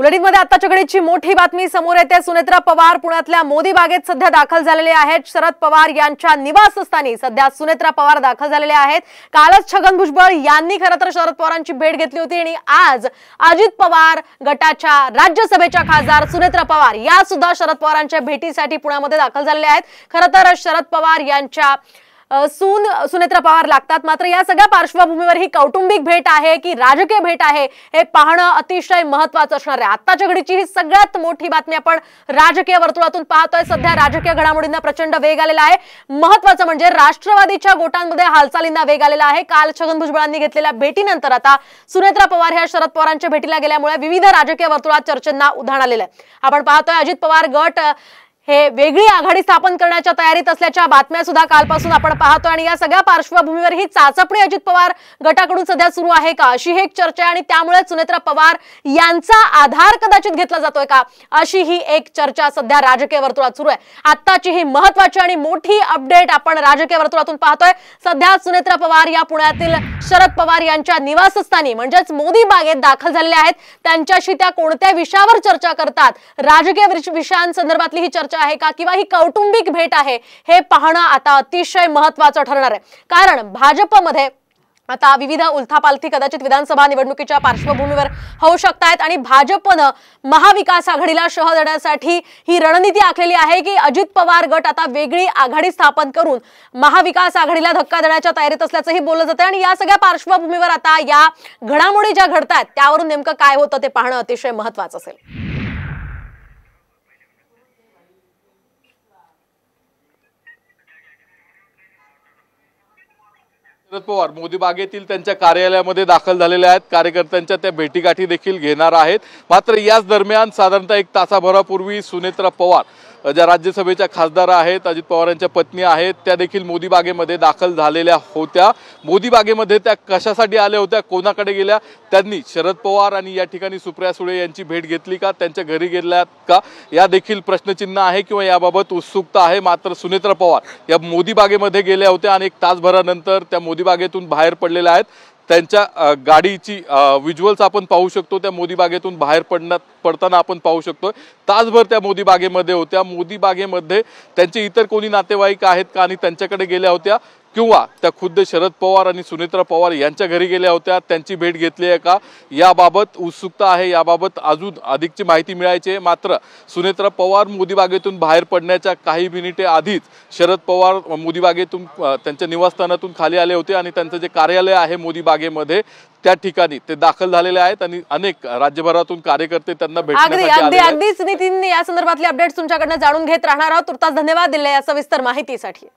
bulletin मध्ये मोठी बातमी समोर येते सुनेत्रा पवार पुण्यातल्या मोदी बागेत सध्या दाखल झालेले आहेत शरद पवार यांच्या निवासस्थानी सध्या सुनेत्रा पवार दाखल झालेले आहेत कालच छगन भुजबळ यांनी खरं तर शरद पवारांची भेट घेतली होती आणि आज अजित पवार गटाच्या राज्यसभेच्या खासदार सुनेत्रा पवार या सुद्धा शरद पवारांच्या भेटीसाठी पुण्यामध्ये दाखल झालेले आहेत खरं तर शरद पवार यांच्या सून सुनेत्रा पवार लागतात मात्र या सगळ्या पार्श्वभूमीवर ही कौटुंबिक भेट आहे की राजकीय भेट आहे हे पाहणं अतिशय महत्वाचं असणार आहे आताच्या घडीची ही सगळ्यात मोठी बातमी आपण राजकीय वर्तुळातून पाहतोय सध्या राजकीय घडामोडींना प्रचंड वेग आलेला आहे महत्वाचं म्हणजे राष्ट्रवादीच्या गोटांमध्ये हालचालींना वेग आलेला आहे काल छगन भुजबळांनी घेतलेल्या भेटीनंतर आता सुनेत्रा पवार ह्या शरद पवारांच्या भेटीला गेल्यामुळे विविध राजकीय वर्तुळात चर्चेंना उधाण आलेलं आहे आपण पाहतोय अजित पवार गट हे वेगळी आघाडी स्थापन करण्याच्या तयारीत असल्याच्या बातम्या सुद्धा कालपासून आपण पाहतो आणि या सगळ्या पार्श्वभूमीवर ही चाचपणी अजित पवार गटाकडून सध्या सुरू आहे का अशी ही एक चर्चा आहे आणि त्यामुळे सुनेत्र पवार यांचा आधार कदाचित घेतला जातोय का अशी ही एक चर्चा सध्या राजकीय वर्तुळात सुरू आहे आत्ताची ही महत्वाची आणि मोठी अपडेट आपण राजकीय वर्तुळातून पाहतोय सध्या सुनेत्रा पवार या पुण्यातील शरद पवार यांच्या निवासस्थानी म्हणजेच मोदी बागेत दाखल झालेल्या आहेत त्यांच्याशी त्या कोणत्या विषयावर चर्चा करतात राजकीय विषयांसंदर्भातली ही चर्चा चर्चा आहे का किंवा ही कौटुंबिक भेट आहे हे पाहणं आता अतिशय महत्वाचं ठरणार आहे कारण भाजपमध्ये आता विविध उलथापालथी कदाचित विधानसभा निवडणुकीच्या पार्श्वभूमीवर होऊ शकत आणि भाजपनं महाविकास आघाडीला शह देण्यासाठी ही रणनीती आखलेली आहे की अजित पवार गट आता वेगळी आघाडी स्थापन करून महाविकास आघाडीला धक्का देण्याच्या तयारीत असल्याचंही बोललं जातं आणि या सगळ्या पार्श्वभूमीवर आता या घडामोडी ज्या घडतात त्यावरून नेमकं काय होतं ते पाहणं अतिशय महत्वाचं असेल शरद पवार मोदी बागेतील त्यांच्या कार्यालयामध्ये दाखल झालेल्या आहेत कार्यकर्त्यांच्या त्या भेटीगाठी देखील घेणार आहेत मात्र याच दरम्यान साधारणतः एक तासाभरापूर्वी सुनेत्रा पवार ज्या राज्यसभेच्या खासदार आहेत अजित पवारांच्या पत्नी आहेत त्या देखील मोदी बागेमध्ये दाखल झालेल्या होत्या मोदी बागेमध्ये त्या कशासाठी आल्या होत्या कोणाकडे गेल्या त्यांनी शरद पवार आणि या ठिकाणी सुप्रिया सुळे यांची भेट घेतली का त्यांच्या घरी गेल्या का या देखील प्रश्नचिन्ह आहे किंवा याबाबत उत्सुकता आहे मात्र सुनेत्रा पवार या मोदी बागेमध्ये गेल्या होत्या आणि एक तासभरानंतर त्या मोदी मोदीबागेतून बाहेर पडलेल्या आहेत त्यांच्या गाडीची विज्युअल्स आपण पाहू शकतो त्या मोदीबागेतून बाहेर पडण्यात पडताना आपण पाहू शकतो तासभर त्या मोदीबागेमध्ये होत्या मोदीबागेमध्ये त्यांचे इतर कोणी नातेवाईक आहेत का आणि त्यांच्याकडे गेल्या होत्या किंवा त्या खुद्द शरद पवार आणि सुनेत्रा पवार यांच्या घरी गेल्या होत्या त्यांची भेट घेतली आहे का याबाबत उत्सुकता आहे याबाबत अजून अधिकची माहिती मिळायची मात्र सुनेत्रा पवार मोदीबागेतून बाहेर पडण्याच्या काही मिनिटे आधीच शरद पवार मोदीबागेतून त्यांच्या निवासस्थानातून खाली आले होते आणि त्यांचं जे कार्यालय आहे मोदीबागेमध्ये त्या ठिकाणी ते दाखल झालेले आहेत आणि अनेक राज्यभरातून कार्यकर्ते त्यांना भेटण्यासाठी अगदीच नितीन या संदर्भातले अपडेट्स तुमच्याकडनं जाणून घेत राहणार आहोत तुर्तास धन्यवाद दिले या सविस्तर माहितीसाठी